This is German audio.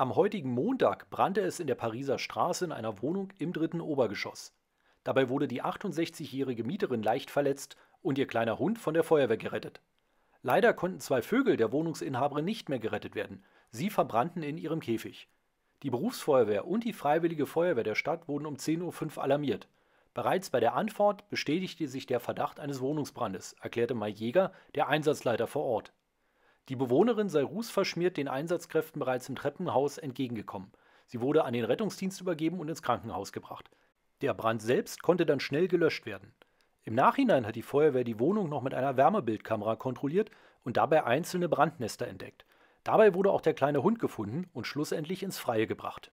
Am heutigen Montag brannte es in der Pariser Straße in einer Wohnung im dritten Obergeschoss. Dabei wurde die 68-jährige Mieterin leicht verletzt und ihr kleiner Hund von der Feuerwehr gerettet. Leider konnten zwei Vögel der Wohnungsinhaberin nicht mehr gerettet werden. Sie verbrannten in ihrem Käfig. Die Berufsfeuerwehr und die Freiwillige Feuerwehr der Stadt wurden um 10.05 Uhr alarmiert. Bereits bei der Antwort bestätigte sich der Verdacht eines Wohnungsbrandes, erklärte Mai Jäger, der Einsatzleiter vor Ort. Die Bewohnerin sei rußverschmiert den Einsatzkräften bereits im Treppenhaus entgegengekommen. Sie wurde an den Rettungsdienst übergeben und ins Krankenhaus gebracht. Der Brand selbst konnte dann schnell gelöscht werden. Im Nachhinein hat die Feuerwehr die Wohnung noch mit einer Wärmebildkamera kontrolliert und dabei einzelne Brandnester entdeckt. Dabei wurde auch der kleine Hund gefunden und schlussendlich ins Freie gebracht.